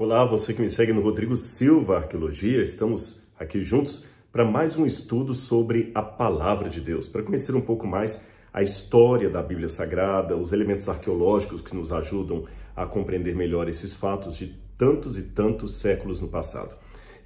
Olá, você que me segue no Rodrigo Silva Arqueologia, estamos aqui juntos para mais um estudo sobre a Palavra de Deus, para conhecer um pouco mais a história da Bíblia Sagrada, os elementos arqueológicos que nos ajudam a compreender melhor esses fatos de tantos e tantos séculos no passado.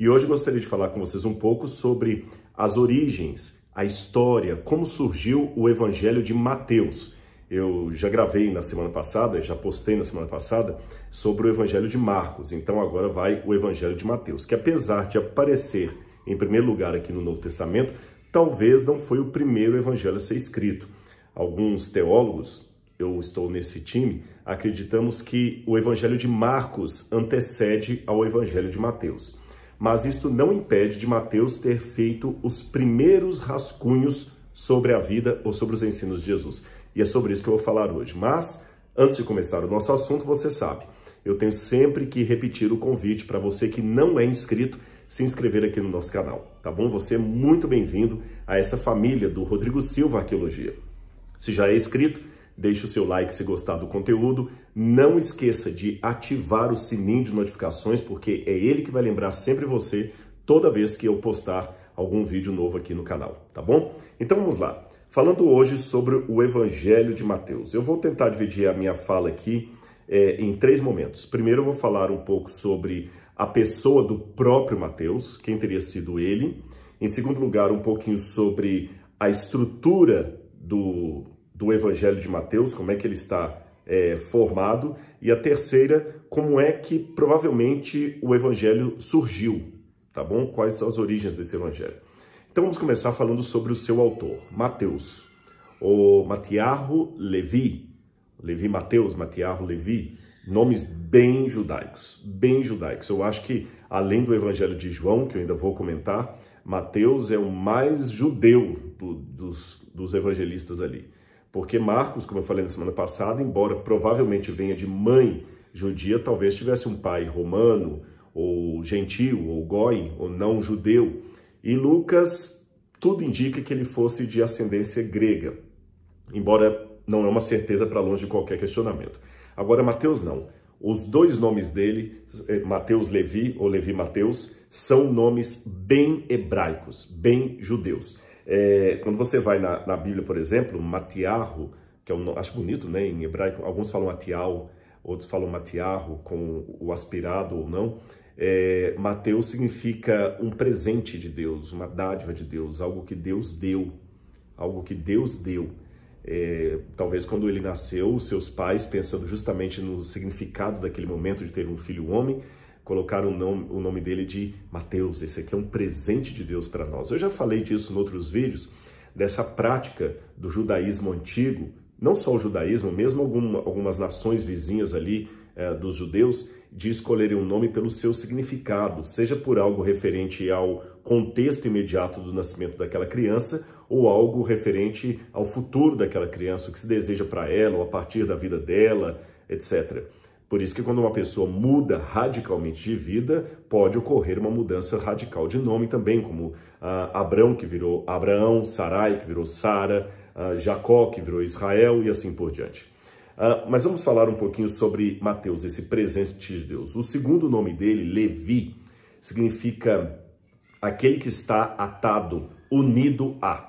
E hoje gostaria de falar com vocês um pouco sobre as origens, a história, como surgiu o Evangelho de Mateus. Eu já gravei na semana passada, já postei na semana passada sobre o Evangelho de Marcos. Então agora vai o Evangelho de Mateus, que apesar de aparecer em primeiro lugar aqui no Novo Testamento, talvez não foi o primeiro evangelho a ser escrito. Alguns teólogos, eu estou nesse time, acreditamos que o evangelho de Marcos antecede ao evangelho de Mateus. Mas isto não impede de Mateus ter feito os primeiros rascunhos sobre a vida ou sobre os ensinos de Jesus. E é sobre isso que eu vou falar hoje. Mas, antes de começar o nosso assunto, você sabe, eu tenho sempre que repetir o convite para você que não é inscrito se inscrever aqui no nosso canal, tá bom? Você é muito bem-vindo a essa família do Rodrigo Silva Arqueologia. Se já é inscrito, deixe o seu like se gostar do conteúdo. Não esqueça de ativar o sininho de notificações, porque é ele que vai lembrar sempre você toda vez que eu postar algum vídeo novo aqui no canal, tá bom? Então vamos lá. Falando hoje sobre o Evangelho de Mateus. Eu vou tentar dividir a minha fala aqui é, em três momentos. Primeiro, eu vou falar um pouco sobre a pessoa do próprio Mateus, quem teria sido ele. Em segundo lugar, um pouquinho sobre a estrutura do, do Evangelho de Mateus, como é que ele está é, formado. E a terceira, como é que provavelmente o Evangelho surgiu, tá bom? Quais são as origens desse Evangelho. Então vamos começar falando sobre o seu autor, Mateus, o Matiarro Levi, Levi Mateus, Matiarro, Levi, nomes bem judaicos, bem judaicos. Eu acho que, além do Evangelho de João, que eu ainda vou comentar, Mateus é o mais judeu do, dos, dos evangelistas ali. Porque Marcos, como eu falei na semana passada, embora provavelmente venha de mãe judia, talvez tivesse um pai romano, ou gentil, ou goi, ou não judeu. E Lucas, tudo indica que ele fosse de ascendência grega. Embora não é uma certeza para longe de qualquer questionamento. Agora, Mateus não. Os dois nomes dele, eh, Mateus Levi ou Levi Mateus, são nomes bem hebraicos, bem judeus. É, quando você vai na, na, Bíblia, por exemplo, Matiarro, que é um acho bonito, né, em hebraico, alguns falam Matial, outros falam Matiarro com o aspirado ou não. É, Mateus significa um presente de Deus, uma dádiva de Deus, algo que Deus deu, algo que Deus deu. É, talvez quando ele nasceu, seus pais, pensando justamente no significado daquele momento de ter um filho homem, colocaram o nome, o nome dele de Mateus. Esse aqui é um presente de Deus para nós. Eu já falei disso em outros vídeos, dessa prática do judaísmo antigo, não só o judaísmo, mesmo algumas nações vizinhas ali é, dos judeus, de escolherem um nome pelo seu significado, seja por algo referente ao contexto imediato do nascimento daquela criança ou algo referente ao futuro daquela criança, o que se deseja para ela, ou a partir da vida dela, etc. Por isso que quando uma pessoa muda radicalmente de vida, pode ocorrer uma mudança radical de nome também, como uh, Abrão, que virou Abraão, Sarai, que virou Sara, uh, Jacó, que virou Israel, e assim por diante. Uh, mas vamos falar um pouquinho sobre Mateus, esse presente de Deus. O segundo nome dele, Levi, significa aquele que está atado, unido a.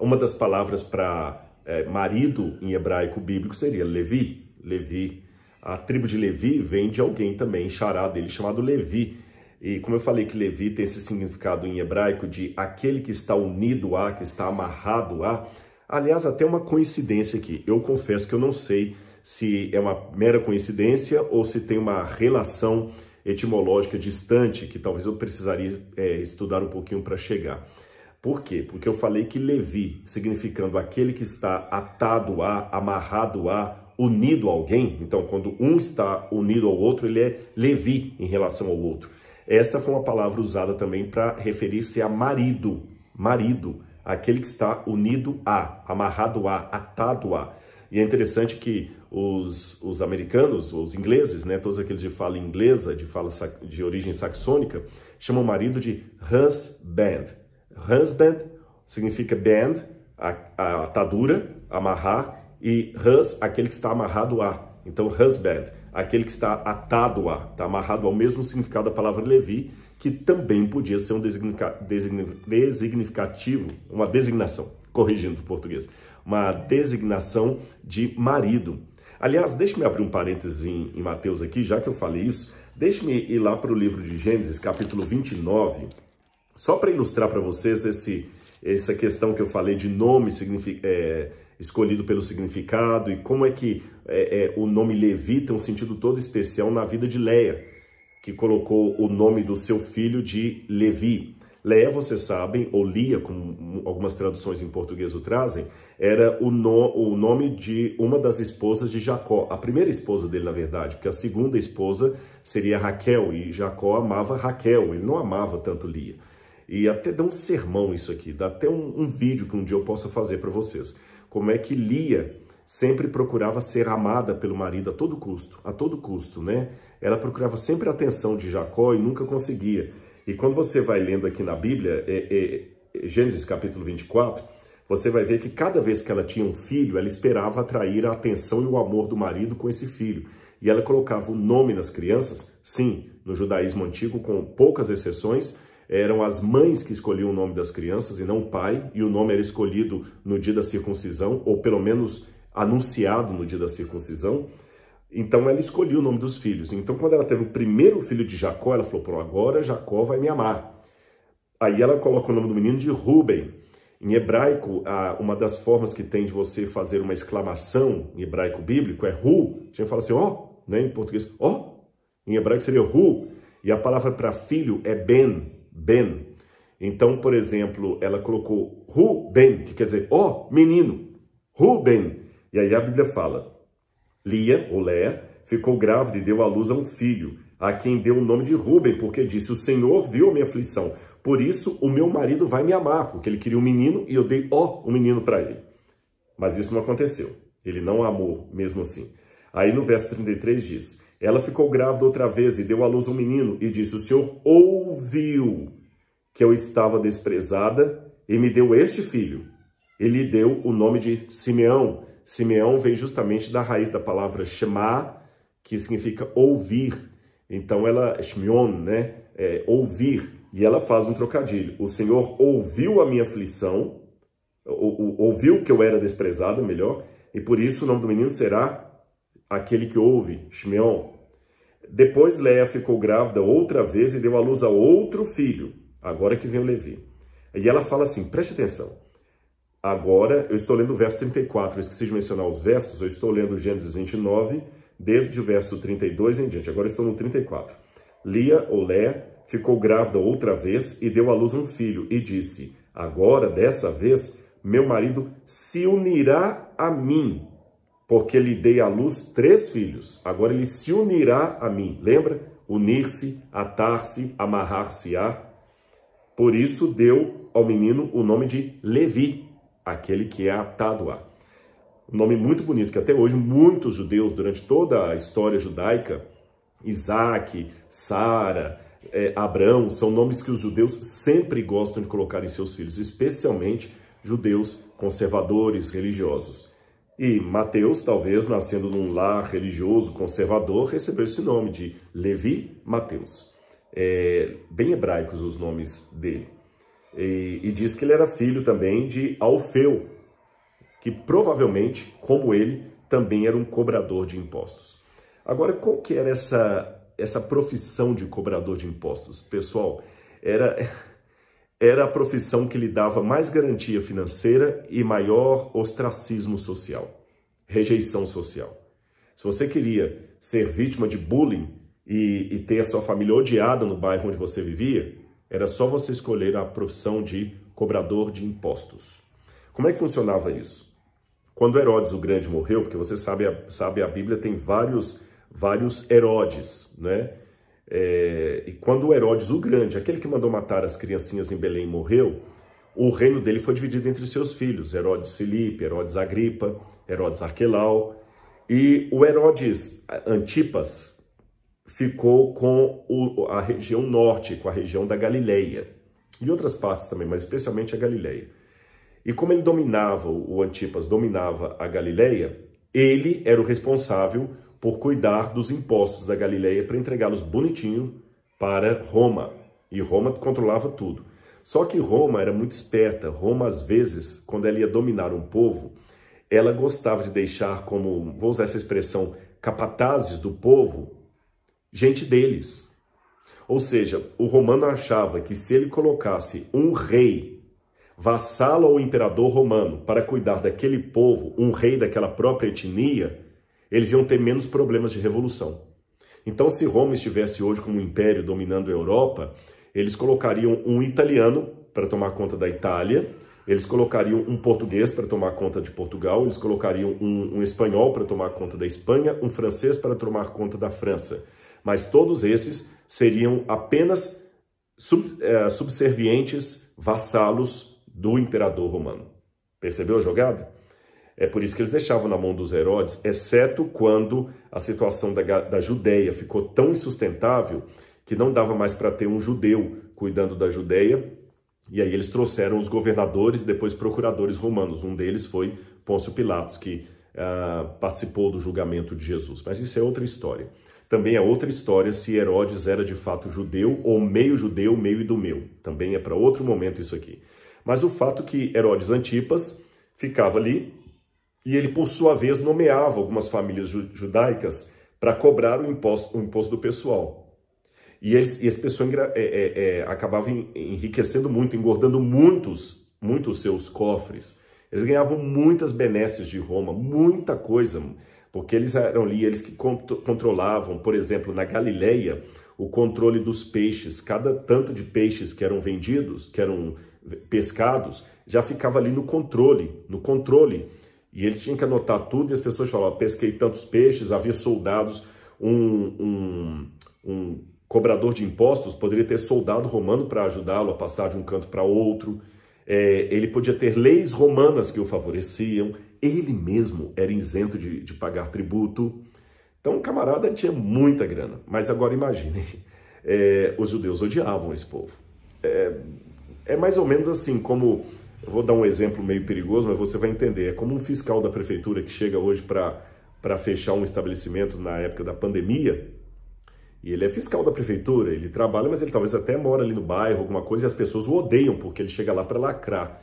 Uma das palavras para é, marido em hebraico bíblico seria Levi. Levi. A tribo de Levi vem de alguém também, xará dele, chamado Levi. E como eu falei que Levi tem esse significado em hebraico de aquele que está unido a, que está amarrado a. Aliás, até uma coincidência aqui. Eu confesso que eu não sei se é uma mera coincidência ou se tem uma relação etimológica distante que talvez eu precisaria é, estudar um pouquinho para chegar. Por quê? Porque eu falei que Levi, significando aquele que está atado a, amarrado a, unido a alguém, então quando um está unido ao outro, ele é Levi em relação ao outro. Esta foi uma palavra usada também para referir-se a marido, marido, aquele que está unido a, amarrado a, atado a. E é interessante que os, os americanos, os ingleses, né, todos aqueles de fala inglesa, de fala de origem saxônica, chamam o marido de husband, Husband significa band, a, a atadura, amarrar, e hus, aquele que está amarrado a. Então, husband, aquele que está atado a, está amarrado ao mesmo significado da palavra Levi, que também podia ser um designica, designificativo, uma designação, corrigindo o português, uma designação de marido. Aliás, deixe-me abrir um parênteses em, em Mateus aqui, já que eu falei isso, deixe-me ir lá para o livro de Gênesis, capítulo 29, só para ilustrar para vocês esse, essa questão que eu falei de nome é, escolhido pelo significado e como é que é, é, o nome Levi tem um sentido todo especial na vida de Leia, que colocou o nome do seu filho de Levi. Leia, vocês sabem, ou Lia, como algumas traduções em português o trazem, era o, no, o nome de uma das esposas de Jacó, a primeira esposa dele, na verdade, porque a segunda esposa seria Raquel, e Jacó amava Raquel, ele não amava tanto Lia e até dá um sermão isso aqui, dá até um, um vídeo que um dia eu possa fazer para vocês. Como é que Lia sempre procurava ser amada pelo marido a todo custo, a todo custo, né? Ela procurava sempre a atenção de Jacó e nunca conseguia. E quando você vai lendo aqui na Bíblia, é, é, é Gênesis capítulo 24, você vai ver que cada vez que ela tinha um filho, ela esperava atrair a atenção e o amor do marido com esse filho. E ela colocava o nome nas crianças, sim, no judaísmo antigo, com poucas exceções, eram as mães que escolhiam o nome das crianças e não o pai, e o nome era escolhido no dia da circuncisão, ou pelo menos anunciado no dia da circuncisão. Então ela escolheu o nome dos filhos. Então quando ela teve o primeiro filho de Jacó, ela falou: "Por agora Jacó vai me amar". Aí ela coloca o nome do menino de Ruben. Em hebraico, uma das formas que tem de você fazer uma exclamação em hebraico bíblico é Ru. A gente fala assim, ó, oh", né? Em português, ó. Oh". Em hebraico seria Ru. E a palavra para filho é Ben. Ben. Então, por exemplo, ela colocou Ruben, que quer dizer, ó, oh, menino, Ruben. E aí a Bíblia fala, Lia, ou Léa, ficou grávida e deu à luz a um filho, a quem deu o nome de Ruben, porque disse, o Senhor viu a minha aflição, por isso o meu marido vai me amar, porque ele queria um menino e eu dei, ó, oh, um menino para ele. Mas isso não aconteceu, ele não amou mesmo assim. Aí no verso 33 diz, ela ficou grávida outra vez e deu à luz um menino e disse: O Senhor ouviu que eu estava desprezada e me deu este filho. Ele deu o nome de Simeão. Simeão vem justamente da raiz da palavra Shema, que significa ouvir. Então ela, é Shmion, né? É, ouvir. E ela faz um trocadilho. O Senhor ouviu a minha aflição, ou, ou, ouviu que eu era desprezada, melhor, e por isso o nome do menino será aquele que ouve, Shimeon. Depois Leia ficou grávida outra vez e deu à luz a outro filho, agora que vem o Levi. E ela fala assim, preste atenção. Agora, eu estou lendo o verso 34, eu esqueci de mencionar os versos, eu estou lendo Gênesis 29, desde o verso 32 em diante, agora estou no 34. Lia, ou Léa ficou grávida outra vez e deu à luz um filho, e disse, agora, dessa vez, meu marido se unirá a mim porque lhe dei à luz três filhos. Agora ele se unirá a mim. Lembra? Unir-se, atar-se, amarrar-se-á. Por isso deu ao menino o nome de Levi, aquele que é atado a. Um nome muito bonito que até hoje muitos judeus, durante toda a história judaica, Isaac, Sara, é, Abraão, são nomes que os judeus sempre gostam de colocar em seus filhos, especialmente judeus conservadores, religiosos. E Mateus, talvez nascendo num lar religioso conservador, recebeu esse nome de Levi Mateus. É, bem hebraicos os nomes dele. E, e diz que ele era filho também de Alfeu, que provavelmente, como ele, também era um cobrador de impostos. Agora, qual que era essa, essa profissão de cobrador de impostos? Pessoal, era era a profissão que lhe dava mais garantia financeira e maior ostracismo social, rejeição social. Se você queria ser vítima de bullying e, e ter a sua família odiada no bairro onde você vivia, era só você escolher a profissão de cobrador de impostos. Como é que funcionava isso? Quando Herodes o Grande morreu, porque você sabe, sabe a Bíblia tem vários, vários Herodes, né? É, e quando Herodes o Grande, aquele que mandou matar as criancinhas em Belém, morreu, o reino dele foi dividido entre seus filhos, Herodes Filipe, Herodes Agripa, Herodes Arquelau. E o Herodes Antipas ficou com o, a região norte, com a região da Galileia, e outras partes também, mas especialmente a Galileia. E como ele dominava, o Antipas dominava a Galileia, ele era o responsável por cuidar dos impostos da Galileia para entregá-los bonitinho para Roma. E Roma controlava tudo. Só que Roma era muito esperta. Roma, às vezes, quando ela ia dominar um povo, ela gostava de deixar como, vou usar essa expressão, capatazes do povo, gente deles. Ou seja, o romano achava que se ele colocasse um rei, vassalo ao imperador romano, para cuidar daquele povo, um rei daquela própria etnia, eles iam ter menos problemas de revolução. Então, se Roma estivesse hoje como um império dominando a Europa, eles colocariam um italiano para tomar conta da Itália, eles colocariam um português para tomar conta de Portugal, eles colocariam um, um espanhol para tomar conta da Espanha, um francês para tomar conta da França. Mas todos esses seriam apenas sub, é, subservientes vassalos do imperador romano. Percebeu a jogada? É por isso que eles deixavam na mão dos Herodes, exceto quando a situação da, da Judéia ficou tão insustentável que não dava mais para ter um judeu cuidando da Judéia. E aí eles trouxeram os governadores, depois procuradores romanos. Um deles foi Pôncio Pilatos, que ah, participou do julgamento de Jesus. Mas isso é outra história. Também é outra história se Herodes era de fato judeu ou meio judeu, meio idumeu. Também é para outro momento isso aqui. Mas o fato que Herodes Antipas ficava ali e ele, por sua vez, nomeava algumas famílias judaicas para cobrar o imposto, o imposto do pessoal. E, eles, e esse pessoal é, é, é, acabava enriquecendo muito, engordando muitos, muitos seus cofres. Eles ganhavam muitas benesses de Roma, muita coisa, porque eles eram ali, eles que controlavam, por exemplo, na Galileia, o controle dos peixes. Cada tanto de peixes que eram vendidos, que eram pescados, já ficava ali no controle, no controle e ele tinha que anotar tudo e as pessoas falavam: pesquei tantos peixes, havia soldados, um, um, um cobrador de impostos poderia ter soldado romano para ajudá-lo a passar de um canto para outro. É, ele podia ter leis romanas que o favoreciam, ele mesmo era isento de, de pagar tributo. Então o camarada tinha muita grana. Mas agora imagine, é, os judeus odiavam esse povo. É, é mais ou menos assim como eu vou dar um exemplo meio perigoso, mas você vai entender. É como um fiscal da prefeitura que chega hoje para fechar um estabelecimento na época da pandemia. E ele é fiscal da prefeitura, ele trabalha, mas ele talvez até mora ali no bairro, alguma coisa, e as pessoas o odeiam porque ele chega lá para lacrar.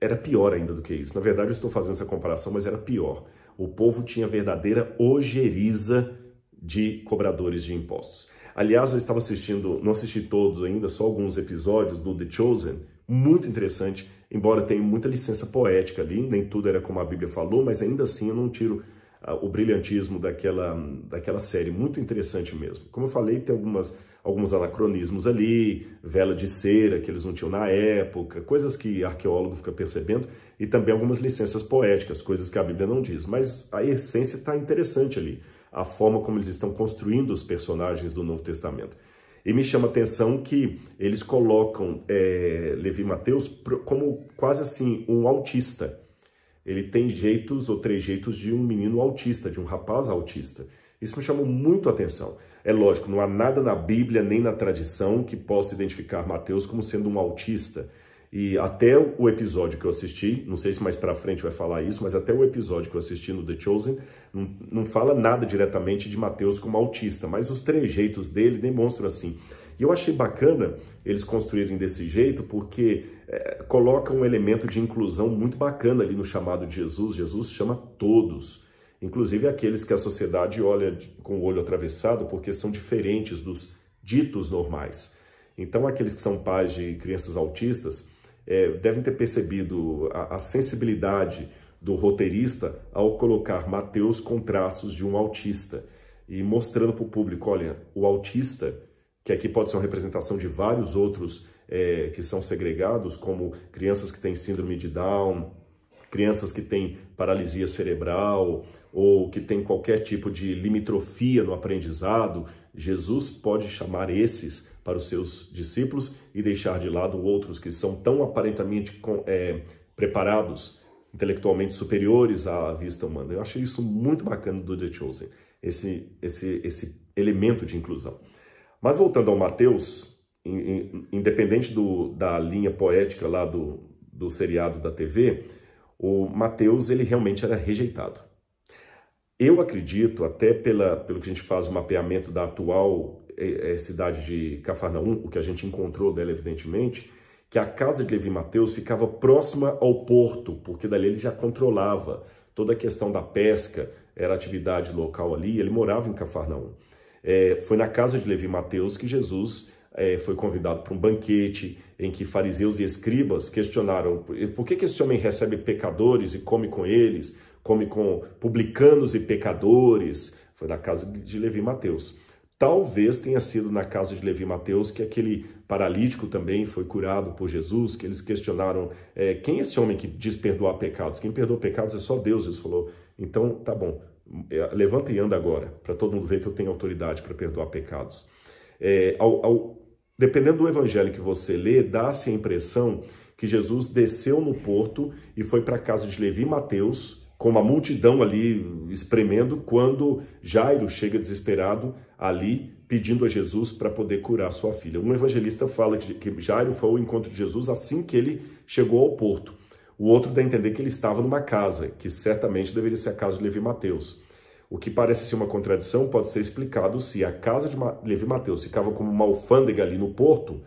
Era pior ainda do que isso. Na verdade, eu estou fazendo essa comparação, mas era pior. O povo tinha verdadeira ojeriza de cobradores de impostos. Aliás, eu estava assistindo, não assisti todos ainda, só alguns episódios do The Chosen, muito interessante, embora tenha muita licença poética ali, nem tudo era como a Bíblia falou, mas ainda assim eu não tiro ah, o brilhantismo daquela, daquela série, muito interessante mesmo. Como eu falei, tem algumas, alguns anacronismos ali, vela de cera que eles não tinham na época, coisas que arqueólogo fica percebendo, e também algumas licenças poéticas, coisas que a Bíblia não diz, mas a essência está interessante ali, a forma como eles estão construindo os personagens do Novo Testamento. E me chama a atenção que eles colocam é, Levi Mateus como quase assim um autista. Ele tem jeitos ou trejeitos de um menino autista, de um rapaz autista. Isso me chamou muito a atenção. É lógico, não há nada na Bíblia nem na tradição que possa identificar Mateus como sendo um autista e até o episódio que eu assisti, não sei se mais para frente vai falar isso, mas até o episódio que eu assisti no The Chosen não, não fala nada diretamente de Mateus como autista, mas os trejeitos dele demonstram assim. E eu achei bacana eles construírem desse jeito, porque é, coloca um elemento de inclusão muito bacana ali no chamado de Jesus. Jesus chama todos, inclusive aqueles que a sociedade olha com o olho atravessado, porque são diferentes dos ditos normais. Então, aqueles que são pais de crianças autistas, é, devem ter percebido a, a sensibilidade do roteirista ao colocar Mateus com traços de um autista e mostrando para o público, olha, o autista, que aqui pode ser uma representação de vários outros é, que são segregados, como crianças que têm síndrome de Down, crianças que têm paralisia cerebral ou que têm qualquer tipo de limitrofia no aprendizado, Jesus pode chamar esses para os seus discípulos e deixar de lado outros que são tão aparentemente é, preparados, intelectualmente superiores à vista humana. Eu achei isso muito bacana do The Chosen, esse, esse, esse elemento de inclusão. Mas voltando ao Mateus, independente do, da linha poética lá do, do seriado da TV, o Mateus ele realmente era rejeitado. Eu acredito, até pela, pelo que a gente faz o mapeamento da atual é, é, é, cidade de Cafarnaum, o que a gente encontrou dela, evidentemente, que a casa de Levi Mateus ficava próxima ao porto, porque dali ele já controlava toda a questão da pesca, era atividade local ali, ele morava em Cafarnaum. É, foi na casa de Levi Mateus que Jesus é, foi convidado para um banquete em que fariseus e escribas questionaram por que, que esse homem recebe pecadores e come com eles, come com publicanos e pecadores. Foi na casa de Levi Mateus. Talvez tenha sido na casa de Levi Mateus que aquele paralítico também foi curado por Jesus, que eles questionaram é, quem é esse homem que diz perdoar pecados? Quem perdoa pecados é só Deus. Jesus falou, então tá bom, é, levanta e anda agora, para todo mundo ver que eu tenho autoridade para perdoar pecados. É, ao, ao, dependendo do evangelho que você lê, dá-se a impressão que Jesus desceu no porto e foi para a casa de Levi Mateus, com uma multidão ali espremendo, quando Jairo chega desesperado ali pedindo a Jesus para poder curar sua filha. Um evangelista fala que Jairo foi ao encontro de Jesus assim que ele chegou ao porto. O outro dá a entender que ele estava numa casa, que certamente deveria ser a casa de Levi Mateus. O que parece ser uma contradição pode ser explicado se a casa de Levi Mateus ficava como uma alfândega ali no porto,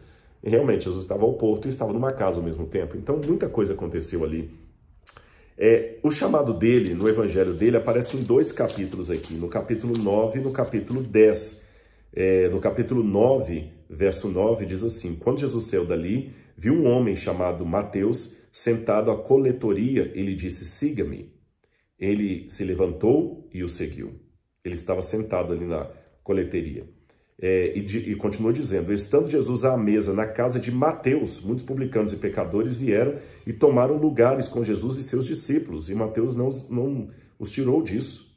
e realmente Jesus estava ao porto e estava numa casa ao mesmo tempo. Então muita coisa aconteceu ali é, o chamado dele, no evangelho dele, aparece em dois capítulos aqui, no capítulo 9 e no capítulo 10. É, no capítulo 9, verso 9, diz assim: Quando Jesus saiu dali, viu um homem chamado Mateus sentado à coletoria Ele disse: Siga-me. Ele se levantou e o seguiu. Ele estava sentado ali na coleteria. É, e, de, e, continua dizendo: Estando Jesus à mesa na casa de Mateus, muitos publicanos e pecadores vieram e tomaram lugares com Jesus e seus discípulos, e Mateus não, não os tirou disso.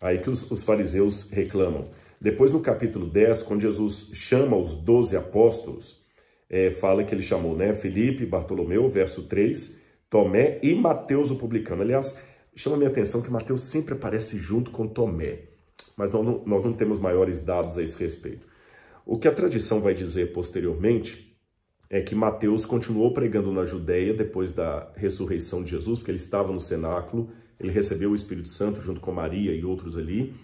Aí que os, os fariseus reclamam. Depois, no capítulo 10, quando Jesus chama os doze apóstolos, é, fala que ele chamou né, Felipe, Bartolomeu, verso 3, Tomé e Mateus, o publicano. Aliás, chama minha atenção que Mateus sempre aparece junto com Tomé mas nós não, nós não temos maiores dados a esse respeito. O que a tradição vai dizer posteriormente é que Mateus continuou pregando na Judéia depois da ressurreição de Jesus, porque ele estava no cenáculo, ele recebeu o Espírito Santo junto com Maria e outros ali,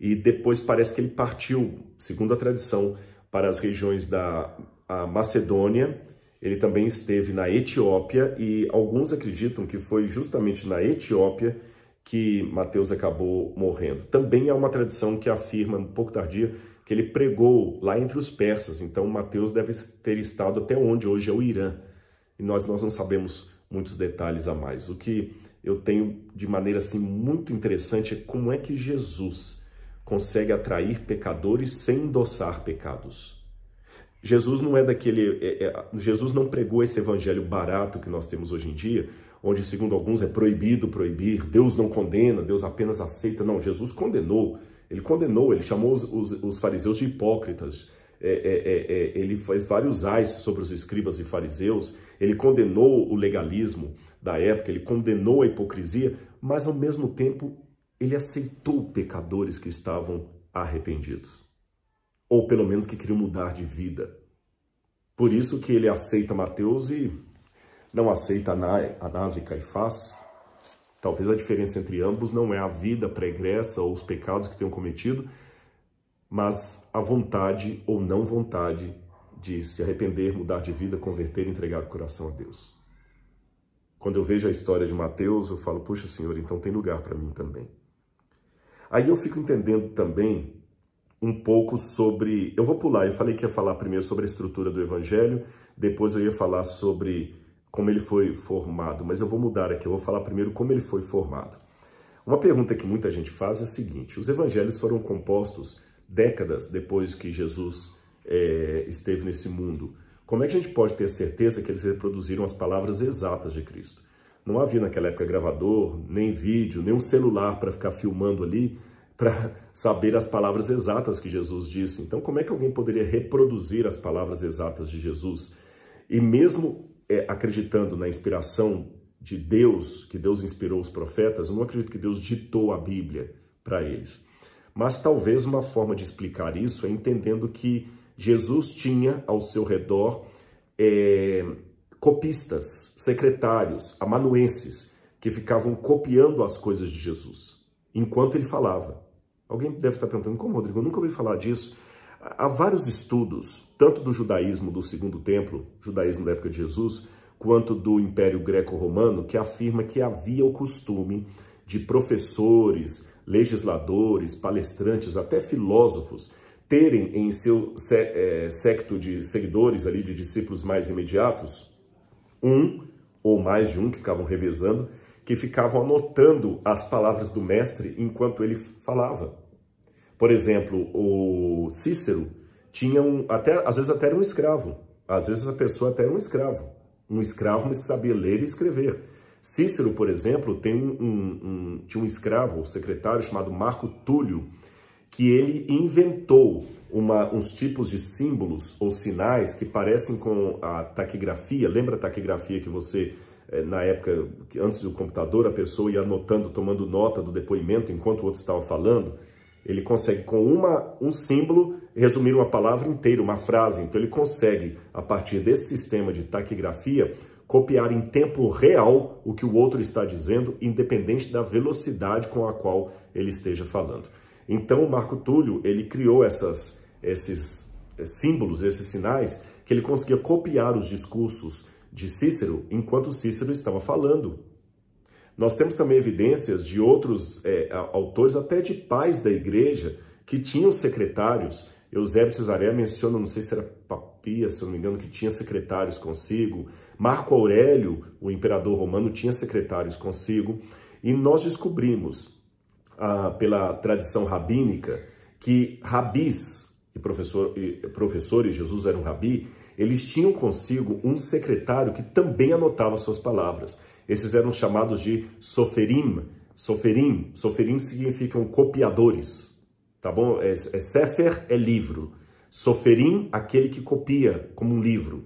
e depois parece que ele partiu, segundo a tradição, para as regiões da Macedônia. Ele também esteve na Etiópia e alguns acreditam que foi justamente na Etiópia que Mateus acabou morrendo. Também há uma tradição que afirma, um pouco tardia, que ele pregou lá entre os persas, então Mateus deve ter estado até onde hoje é o Irã. E nós, nós não sabemos muitos detalhes a mais. O que eu tenho de maneira assim muito interessante é como é que Jesus consegue atrair pecadores sem endossar pecados. Jesus não é daquele, é, é, Jesus não pregou esse evangelho barato que nós temos hoje em dia, onde, segundo alguns, é proibido proibir, Deus não condena, Deus apenas aceita. Não, Jesus condenou, ele condenou, ele chamou os, os, os fariseus de hipócritas. É, é, é, é ele faz vários ais sobre os escribas e fariseus, ele condenou o legalismo da época, ele condenou a hipocrisia, mas ao mesmo tempo ele aceitou pecadores que estavam arrependidos, ou pelo menos que queriam mudar de vida. Por isso que ele aceita Mateus e não aceita Anás e Caifás, talvez a diferença entre ambos não é a vida pregressa ou os pecados que tenham cometido, mas a vontade ou não vontade de se arrepender, mudar de vida, converter, entregar o coração a Deus. Quando eu vejo a história de Mateus, eu falo, puxa Senhor, então tem lugar para mim também. Aí eu fico entendendo também um pouco sobre. Eu vou pular, eu falei que ia falar primeiro sobre a estrutura do Evangelho, depois eu ia falar sobre como ele foi formado, mas eu vou mudar aqui, eu vou falar primeiro como ele foi formado. Uma pergunta que muita gente faz é a seguinte: os evangelhos foram compostos décadas depois que Jesus é, esteve nesse mundo. Como é que a gente pode ter certeza que eles reproduziram as palavras exatas de Cristo? Não havia naquela época gravador, nem vídeo, nem um celular para ficar filmando ali para saber as palavras exatas que Jesus disse. Então, como é que alguém poderia reproduzir as palavras exatas de Jesus? E mesmo é, acreditando na inspiração de Deus, que Deus inspirou os profetas, eu não acredito que Deus ditou a Bíblia para eles. Mas talvez uma forma de explicar isso é entendendo que Jesus tinha ao seu redor é, copistas, secretários, amanuenses, que ficavam copiando as coisas de Jesus enquanto ele falava. Alguém deve estar perguntando, como, Rodrigo? Eu nunca ouvi falar disso. Há vários estudos, tanto do judaísmo do Segundo Templo, judaísmo da época de Jesus, quanto do Império Greco-Romano, que afirma que havia o costume de professores, legisladores, palestrantes, até filósofos, terem em seu é, secto de seguidores, ali de discípulos mais imediatos, um ou mais de um que ficavam revezando, que ficavam anotando as palavras do mestre enquanto ele falava. Por exemplo, o Cícero tinha um, até, às vezes até era um escravo. Às vezes a pessoa até era um escravo. Um escravo, mas que sabia ler e escrever. Cícero, por exemplo, tem um, um, tinha um escravo, um secretário chamado Marco Túlio, que ele inventou uma, uns tipos de símbolos ou sinais que parecem com a taquigrafia. Lembra a taquigrafia que você, eh, na época, antes do computador, a pessoa ia anotando, tomando nota do depoimento enquanto o outro estava falando? Ele consegue, com uma, um símbolo, resumir uma palavra inteira, uma frase. Então, ele consegue, a partir desse sistema de taquigrafia, copiar em tempo real o que o outro está dizendo, independente da velocidade com a qual ele esteja falando. Então, o Marco Túlio ele criou essas, esses eh, símbolos, esses sinais, que ele conseguia copiar os discursos de Cícero enquanto Cícero estava falando, nós temos também evidências de outros é, autores, até de pais da igreja, que tinham secretários. Eusébio Cesaré menciona, não sei se era Papia, se eu não me engano, que tinha secretários consigo. Marco Aurélio, o imperador romano, tinha secretários consigo. E nós descobrimos, ah, pela tradição rabínica, que rabis, e, professor, e professores, Jesus era um rabi, eles tinham consigo um secretário que também anotava suas palavras. Esses eram chamados de soferim. Soferim, soferim significam copiadores, tá bom? É, é, sefer é livro. Soferim, aquele que copia como um livro.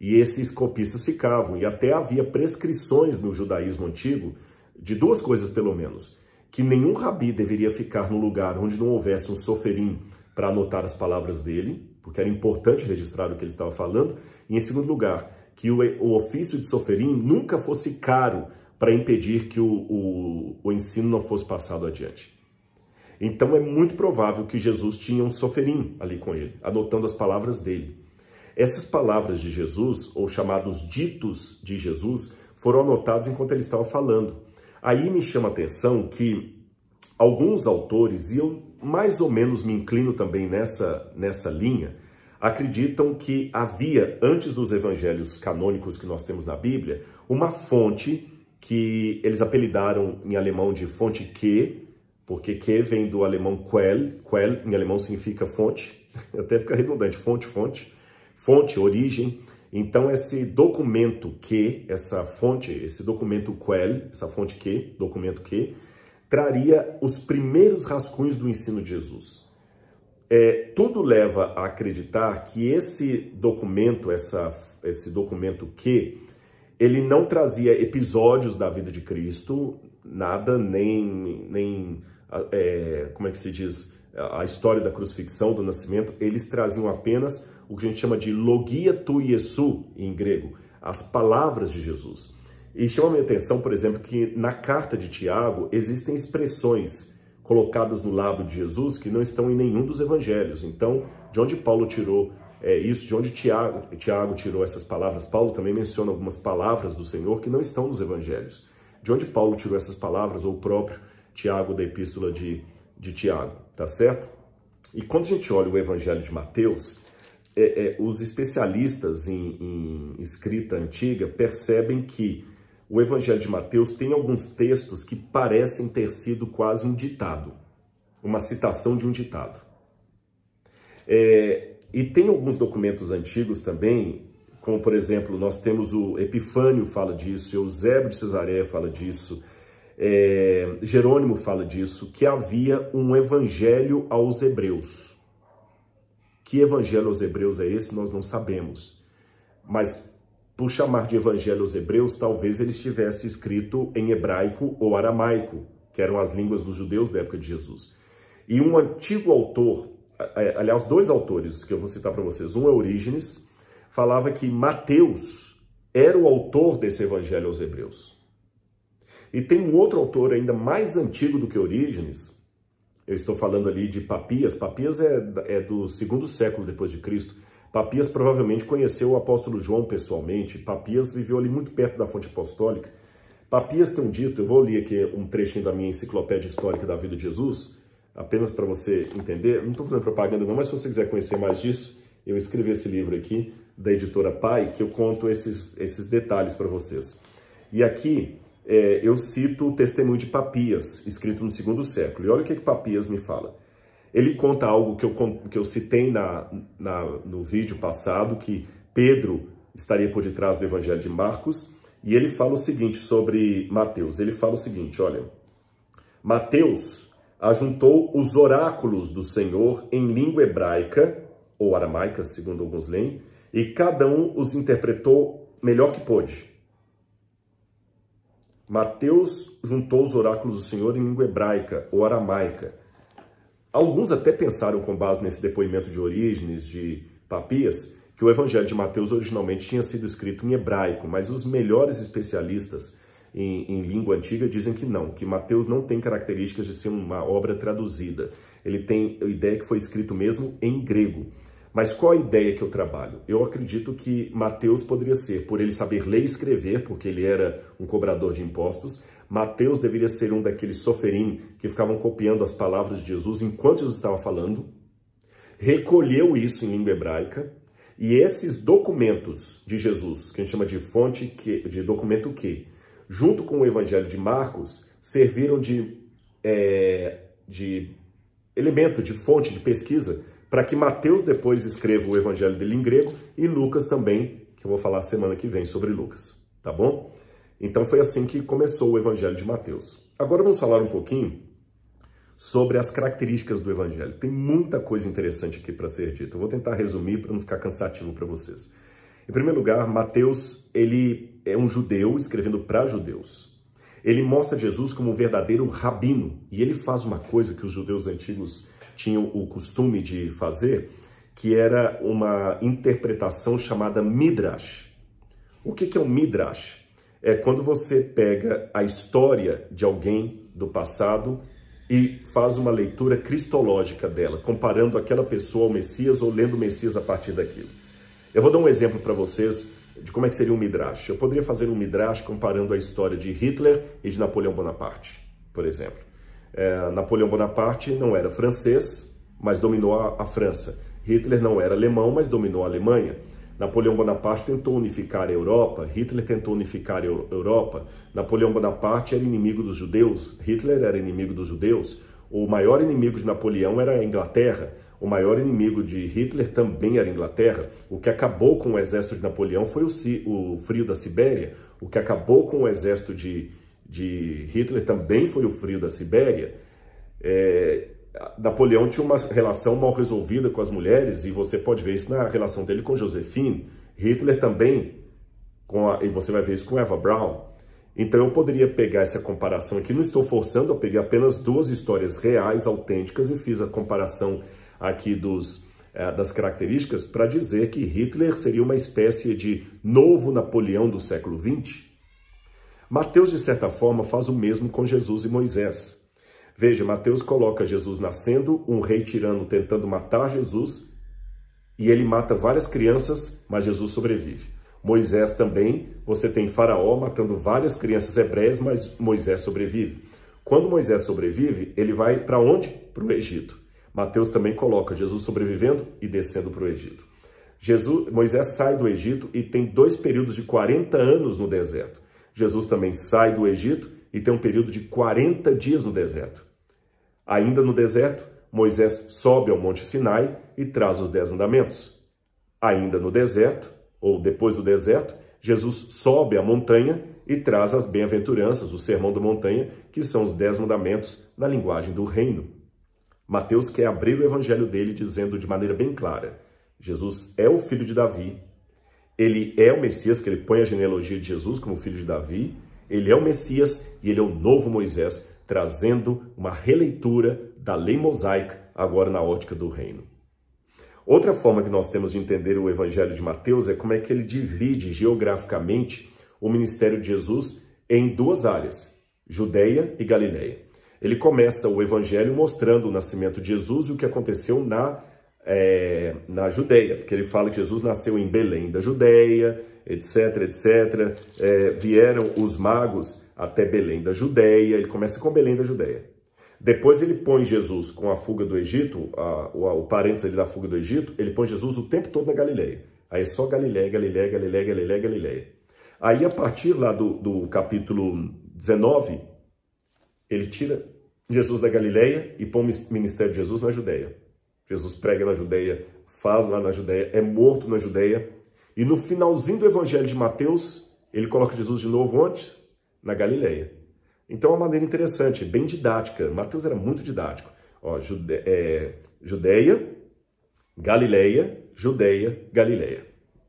E esses copistas ficavam, e até havia prescrições no judaísmo antigo, de duas coisas pelo menos. Que nenhum rabi deveria ficar no lugar onde não houvesse um soferim para anotar as palavras dele, porque era importante registrar o que ele estava falando. E em segundo lugar, que o, o ofício de soferim nunca fosse caro para impedir que o, o, o, ensino não fosse passado adiante. Então é muito provável que Jesus tinha um soferim ali com ele, adotando as palavras dele. Essas palavras de Jesus, ou chamados ditos de Jesus, foram anotados enquanto ele estava falando. Aí me chama a atenção que alguns autores, e eu mais ou menos me inclino também nessa, nessa linha, acreditam que havia, antes dos evangelhos canônicos que nós temos na Bíblia, uma fonte que eles apelidaram em alemão de fonte que, porque que vem do alemão quell, quell em alemão significa fonte, até fica redundante, fonte, fonte, fonte, origem. Então esse documento que, essa fonte, esse documento quell, essa fonte que, documento que, traria os primeiros rascunhos do ensino de Jesus é, tudo leva a acreditar que esse documento, essa, esse documento que ele não trazia episódios da vida de Cristo, nada, nem, nem é, como é que se diz, a história da crucifixão, do nascimento, eles traziam apenas o que a gente chama de logia tu Jesus em grego, as palavras de Jesus. E chama a minha atenção, por exemplo, que na carta de Tiago existem expressões colocadas no lado de Jesus que não estão em nenhum dos evangelhos. Então, de onde Paulo tirou é, isso, de onde Tiago, Tiago tirou essas palavras, Paulo também menciona algumas palavras do Senhor que não estão nos evangelhos. De onde Paulo tirou essas palavras, ou o próprio Tiago da epístola de, de Tiago, tá certo? E quando a gente olha o evangelho de Mateus, é, é, os especialistas em, em escrita antiga percebem que o Evangelho de Mateus tem alguns textos que parecem ter sido quase um ditado, uma citação de um ditado. É, e tem alguns documentos antigos também, como por exemplo, nós temos o Epifânio fala disso, Eusébio de Cesareia fala disso, é, Jerônimo fala disso, que havia um evangelho aos hebreus. Que evangelho aos hebreus é esse? Nós não sabemos. Mas por chamar de evangelho aos hebreus, talvez ele estivesse escrito em hebraico ou aramaico, que eram as línguas dos judeus da época de Jesus. E um antigo autor, aliás, dois autores que eu vou citar para vocês, um é Orígenes, falava que Mateus era o autor desse evangelho aos hebreus. E tem um outro autor ainda mais antigo do que Orígenes, eu estou falando ali de Papias, Papias é, é do segundo século depois de Cristo, Papias provavelmente conheceu o apóstolo João pessoalmente, Papias viveu ali muito perto da fonte apostólica. Papias tem um dito, eu vou ler aqui um trechinho da minha enciclopédia histórica da vida de Jesus, apenas para você entender, não estou fazendo propaganda não, mas se você quiser conhecer mais disso, eu escrevi esse livro aqui, da editora Pai, que eu conto esses, esses detalhes para vocês. E aqui é, eu cito o testemunho de Papias, escrito no segundo século. E olha o que, que Papias me fala. Ele conta algo que eu, que eu citei na, na, no vídeo passado, que Pedro estaria por detrás do Evangelho de Marcos, e ele fala o seguinte sobre Mateus. Ele fala o seguinte, olha, Mateus ajuntou os oráculos do Senhor em língua hebraica, ou aramaica, segundo alguns leem, e cada um os interpretou melhor que pôde. Mateus juntou os oráculos do Senhor em língua hebraica ou aramaica Alguns até pensaram, com base nesse depoimento de Orígenes, de Papias, que o Evangelho de Mateus originalmente tinha sido escrito em hebraico, mas os melhores especialistas em, em, língua antiga dizem que não, que Mateus não tem características de ser uma obra traduzida. Ele tem a ideia que foi escrito mesmo em grego. Mas qual a ideia que eu trabalho? Eu acredito que Mateus poderia ser, por ele saber ler e escrever, porque ele era um cobrador de impostos, Mateus deveria ser um daqueles soferim que ficavam copiando as palavras de Jesus enquanto Jesus estava falando, recolheu isso em língua hebraica, e esses documentos de Jesus, que a gente chama de fonte que, de documento que, junto com o Evangelho de Marcos, serviram de, é, de elemento, de fonte, de pesquisa, para que Mateus depois escreva o Evangelho dele em grego e Lucas também, que eu vou falar semana que vem sobre Lucas, tá bom? Então foi assim que começou o Evangelho de Mateus. Agora vamos falar um pouquinho sobre as características do Evangelho. Tem muita coisa interessante aqui para ser dita. Eu vou tentar resumir para não ficar cansativo para vocês. Em primeiro lugar, Mateus ele é um judeu escrevendo para judeus. Ele mostra Jesus como um verdadeiro rabino e ele faz uma coisa que os judeus antigos tinham o costume de fazer, que era uma interpretação chamada midrash. O que é um midrash? é quando você pega a história de alguém do passado e faz uma leitura cristológica dela, comparando aquela pessoa ao Messias ou lendo o Messias a partir daquilo. Eu vou dar um exemplo para vocês de como é que seria um midrash. Eu poderia fazer um midrash comparando a história de Hitler e de Napoleão Bonaparte, por exemplo. É, Napoleão Bonaparte não era francês, mas dominou a, a França. Hitler não era alemão, mas dominou a Alemanha. Napoleão Bonaparte tentou unificar a Europa, Hitler tentou unificar a Europa. Napoleão Bonaparte era inimigo dos judeus, Hitler era inimigo dos judeus. O maior inimigo de Napoleão era a Inglaterra. O maior inimigo de Hitler também era a Inglaterra. O que acabou com o exército de Napoleão foi o, o frio da Sibéria. O que acabou com o exército de, de Hitler também foi o frio da Sibéria. É, Napoleão tinha uma relação mal resolvida com as mulheres, e você pode ver isso na relação dele com Josephine. Hitler também, a, e você vai ver isso com Eva Braun. Então eu poderia pegar essa comparação aqui, não estou forçando, eu peguei apenas duas histórias reais, autênticas, e fiz a comparação aqui dos, é, das características para dizer que Hitler seria uma espécie de novo Napoleão do século XX. Mateus, de certa forma, faz o mesmo com Jesus e Moisés. Veja, Mateus coloca Jesus nascendo, um rei tirano tentando matar Jesus, e ele mata várias crianças, mas Jesus sobrevive. Moisés também, você tem Faraó matando várias crianças hebreias, mas Moisés sobrevive. Quando Moisés sobrevive, ele vai para onde? Para o Egito. Mateus também coloca Jesus sobrevivendo e descendo para o Egito. Jesus, Moisés sai do Egito e tem dois períodos de 40 anos no deserto. Jesus também sai do Egito e tem um período de 40 dias no deserto. Ainda no deserto, Moisés sobe ao Monte Sinai e traz os Dez Mandamentos. Ainda no deserto, ou depois do deserto, Jesus sobe a montanha e traz as bem-aventuranças, o sermão da montanha, que são os Dez Mandamentos na linguagem do reino. Mateus quer abrir o evangelho dele dizendo de maneira bem clara: Jesus é o filho de Davi, ele é o Messias, que ele põe a genealogia de Jesus como filho de Davi, ele é o Messias e ele é o novo Moisés trazendo uma releitura da lei mosaica agora na ótica do reino. Outra forma que nós temos de entender o Evangelho de Mateus é como é que ele divide geograficamente o ministério de Jesus em duas áreas, Judeia e Galileia. Ele começa o Evangelho mostrando o nascimento de Jesus e o que aconteceu na é, na Judeia, porque ele fala que Jesus nasceu em Belém da Judeia, etc, etc. É, vieram os magos até Belém da Judeia, ele começa com Belém da Judeia. Depois ele põe Jesus com a fuga do Egito, a, o, a, o parênteses ali da fuga do Egito, ele põe Jesus o tempo todo na Galileia. Aí é só Galileia, Galileia, Galileia, Galileia, Galileia. Aí a partir lá do, do capítulo 19, ele tira Jesus da Galileia e põe o ministério de Jesus na Judeia. Jesus prega na Judeia, faz lá na Judeia, é morto na Judeia. E no finalzinho do Evangelho de Mateus, ele coloca Jesus de novo onde? Na Galileia. Então, é uma maneira interessante, bem didática. Mateus era muito didático. Ó, Jude... é... Judeia, Galileia, Judeia, Galileia.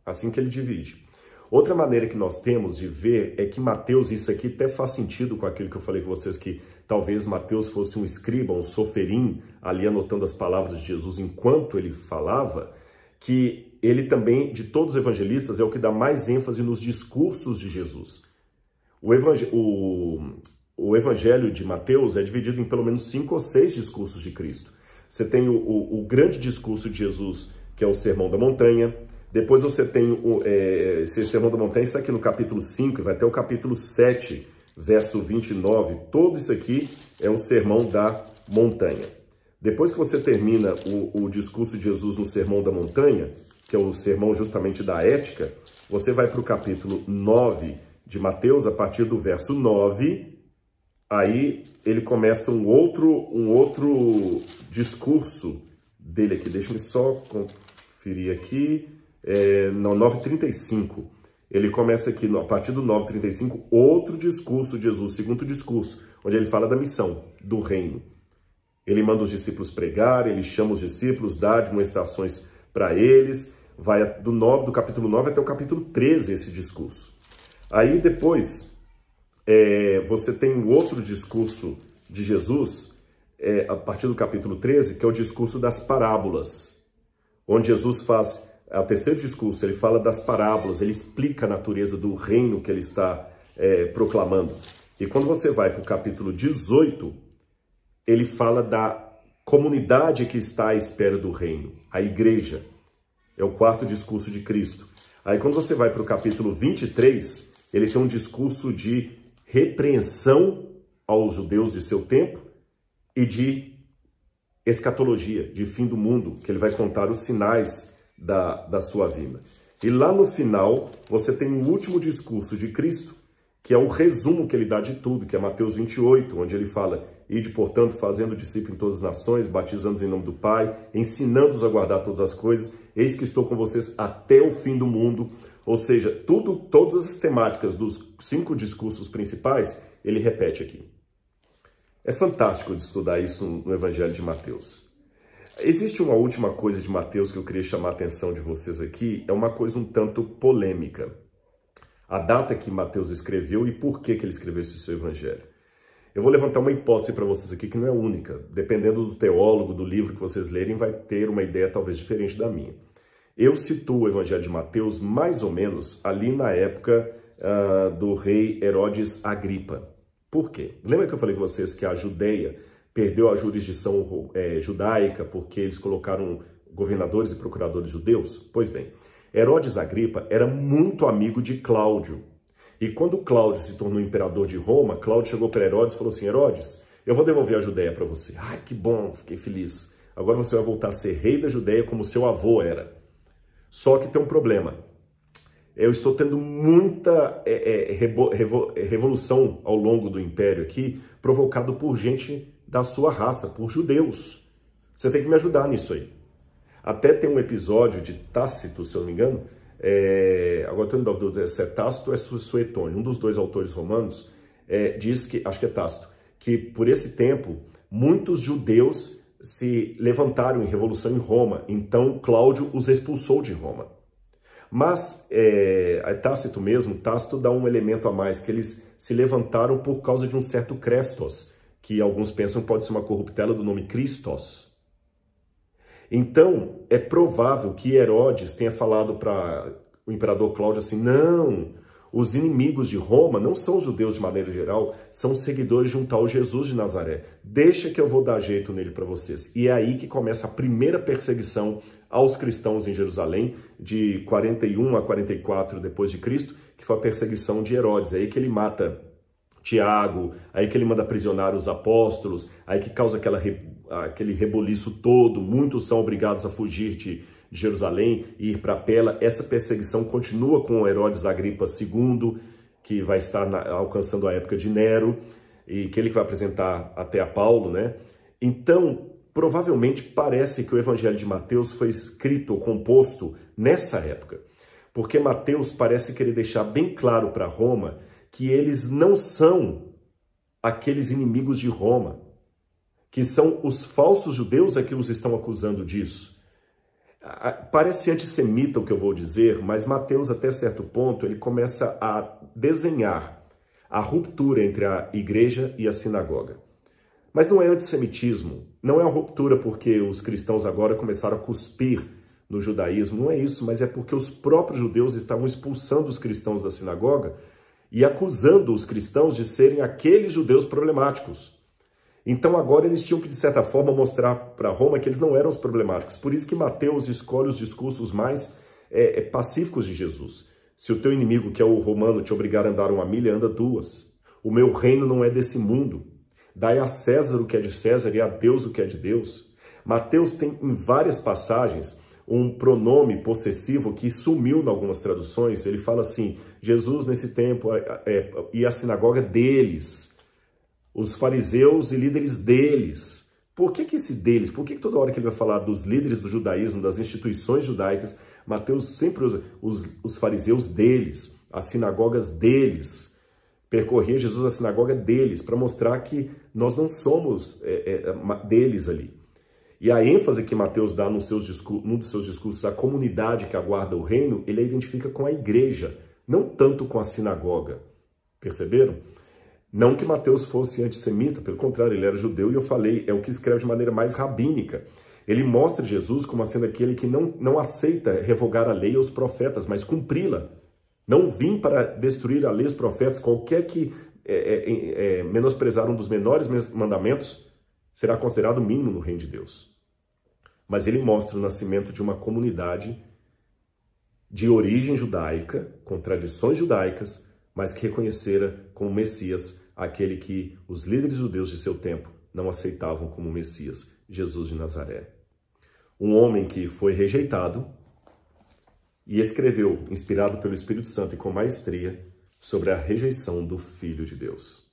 Assim que ele divide. Outra maneira que nós temos de ver é que Mateus, isso aqui até faz sentido com aquilo que eu falei com vocês, que Talvez Mateus fosse um escriba, um soferim, ali anotando as palavras de Jesus enquanto ele falava, que ele também, de todos os evangelistas, é o que dá mais ênfase nos discursos de Jesus. O, evangel o, o evangelho de Mateus é dividido em pelo menos cinco ou seis discursos de Cristo. Você tem o, o, o grande discurso de Jesus, que é o Sermão da Montanha, depois você tem o, é, esse Sermão da Montanha, isso é aqui no capítulo 5, vai até o capítulo 7 verso 29. Todo isso aqui é o sermão da montanha. Depois que você termina o, o discurso de Jesus no sermão da montanha, que é o sermão justamente da ética, você vai para o capítulo 9 de Mateus, a partir do verso 9, aí ele começa um outro, um outro discurso dele aqui. Deixa eu só conferir aqui. É, não, 9,35 ele começa aqui, a partir do 9,35, outro discurso de Jesus, segundo discurso, onde ele fala da missão, do reino. Ele manda os discípulos pregar, ele chama os discípulos, dá demonstrações para eles, vai do, 9, do capítulo 9 até o capítulo 13 esse discurso. Aí depois, é, você tem um outro discurso de Jesus, é, a partir do capítulo 13, que é o discurso das parábolas, onde Jesus faz é o terceiro discurso, ele fala das parábolas, ele explica a natureza do reino que ele está é, proclamando. E quando você vai para o capítulo 18, ele fala da comunidade que está à espera do reino, a igreja. É o quarto discurso de Cristo. Aí quando você vai para o capítulo 23, ele tem um discurso de repreensão aos judeus de seu tempo e de escatologia, de fim do mundo, que ele vai contar os sinais da, da sua vida. E lá no final, você tem o último discurso de Cristo, que é o resumo que ele dá de tudo, que é Mateus 28, onde ele fala: Ide, portanto, fazendo discípulo em todas as nações, batizando em nome do Pai, ensinando-os a guardar todas as coisas, eis que estou com vocês até o fim do mundo. Ou seja, tudo, todas as temáticas dos cinco discursos principais, ele repete aqui. É fantástico de estudar isso no Evangelho de Mateus. Existe uma última coisa de Mateus que eu queria chamar a atenção de vocês aqui, é uma coisa um tanto polêmica. A data que Mateus escreveu e por que, que ele escreveu esse seu evangelho. Eu vou levantar uma hipótese para vocês aqui que não é única. Dependendo do teólogo, do livro que vocês lerem, vai ter uma ideia talvez diferente da minha. Eu situo o Evangelho de Mateus mais ou menos ali na época uh, do rei Herodes Agripa. Por quê? Lembra que eu falei com vocês que a Judéia perdeu a jurisdição é, judaica porque eles colocaram governadores e procuradores judeus? Pois bem, Herodes Agripa era muito amigo de Cláudio. E quando Cláudio se tornou imperador de Roma, Cláudio chegou para Herodes e falou assim: Herodes, eu vou devolver a Judéia para você. Ai, que bom, fiquei feliz. Agora você vai voltar a ser rei da Judéia como seu avô era. Só que tem um problema. Eu estou tendo muita é, é, revo, revo, revolução ao longo do império aqui, provocado por gente da sua raça, por judeus. Você tem que me ajudar nisso aí. Até tem um episódio de Tácito, se eu não me engano, é, agora estou em dúvida se é Tácito ou é Suetônio, um dos dois autores romanos, é, diz que, acho que é Tácito, que por esse tempo muitos judeus se levantaram em revolução em Roma, então Cláudio os expulsou de Roma. Mas é, é Tácito mesmo, Tácito dá um elemento a mais, que eles se levantaram por causa de um certo Crestos, que alguns pensam pode ser uma corruptela do nome Christos. Então, é provável que Herodes tenha falado para o imperador Cláudio assim: não, os inimigos de Roma não são os judeus de maneira geral, são seguidores de um tal Jesus de Nazaré. Deixa que eu vou dar jeito nele para vocês. E é aí que começa a primeira perseguição aos cristãos em Jerusalém, de 41 a 44 depois de Cristo, que foi a perseguição de Herodes. É aí que ele mata Tiago, aí que ele manda aprisionar os apóstolos, aí que causa aquela, aquele reboliço todo, muitos são obrigados a fugir de Jerusalém e ir para Pela. Essa perseguição continua com Herodes Agripa II, que vai estar na, alcançando a época de Nero, e que ele vai apresentar até a Paulo, né? Então, provavelmente parece que o Evangelho de Mateus foi escrito ou composto nessa época, porque Mateus parece querer deixar bem claro para Roma que eles não são aqueles inimigos de Roma, que são os falsos judeus é que os estão acusando disso. Parece antissemita o que eu vou dizer, mas Mateus, até certo ponto, ele começa a desenhar a ruptura entre a igreja e a sinagoga. Mas não é antissemitismo, não é a ruptura porque os cristãos agora começaram a cuspir no judaísmo, não é isso, mas é porque os próprios judeus estavam expulsando os cristãos da sinagoga e acusando os cristãos de serem aqueles judeus problemáticos. Então agora eles tinham que, de certa forma, mostrar para Roma que eles não eram os problemáticos. Por isso que Mateus escolhe os discursos mais é, é, pacíficos de Jesus. Se o teu inimigo, que é o romano, te obrigar a andar uma milha, anda duas. O meu reino não é desse mundo. Dai a César o que é de César e a Deus o que é de Deus. Mateus tem em várias passagens um pronome possessivo que sumiu em algumas traduções. Ele fala assim: Jesus, nesse tempo, ia à é, sinagoga deles, os fariseus e líderes deles. Por que, que esse deles? Por que, que toda hora que ele vai falar dos líderes do judaísmo, das instituições judaicas, Mateus sempre usa os, os fariseus deles, as sinagogas deles? Percorrer Jesus a sinagoga deles, para mostrar que nós não somos é, é, deles ali. E a ênfase que Mateus dá nos seus, num dos seus discursos à comunidade que aguarda o reino, ele a identifica com a igreja, não tanto com a sinagoga. Perceberam? Não que Mateus fosse antissemita, pelo contrário, ele era judeu e eu falei, é o que escreve de maneira mais rabínica. Ele mostra Jesus como sendo aquele que não, não aceita revogar a lei aos profetas, mas cumpri-la. Não vim para destruir a lei aos profetas, qualquer que é, é, é, menosprezar um dos menores mandamentos será considerado mínimo no reino de Deus. Mas ele mostra o nascimento de uma comunidade de origem judaica, com tradições judaicas, mas que reconhecera como Messias aquele que os líderes judeus de seu tempo não aceitavam como Messias, Jesus de Nazaré. Um homem que foi rejeitado e escreveu, inspirado pelo Espírito Santo e com maestria, sobre a rejeição do Filho de Deus.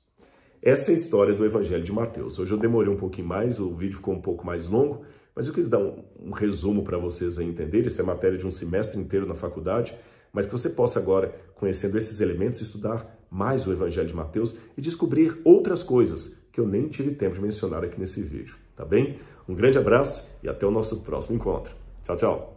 Essa é a história do Evangelho de Mateus. Hoje eu demorei um pouquinho mais, o vídeo ficou um pouco mais longo, mas eu quis dar um, um resumo para vocês aí entenderem, isso é matéria de um semestre inteiro na faculdade, mas que você possa agora, conhecendo esses elementos, estudar mais o Evangelho de Mateus e descobrir outras coisas que eu nem tive tempo de mencionar aqui nesse vídeo, tá bem? Um grande abraço e até o nosso próximo encontro. Tchau, tchau!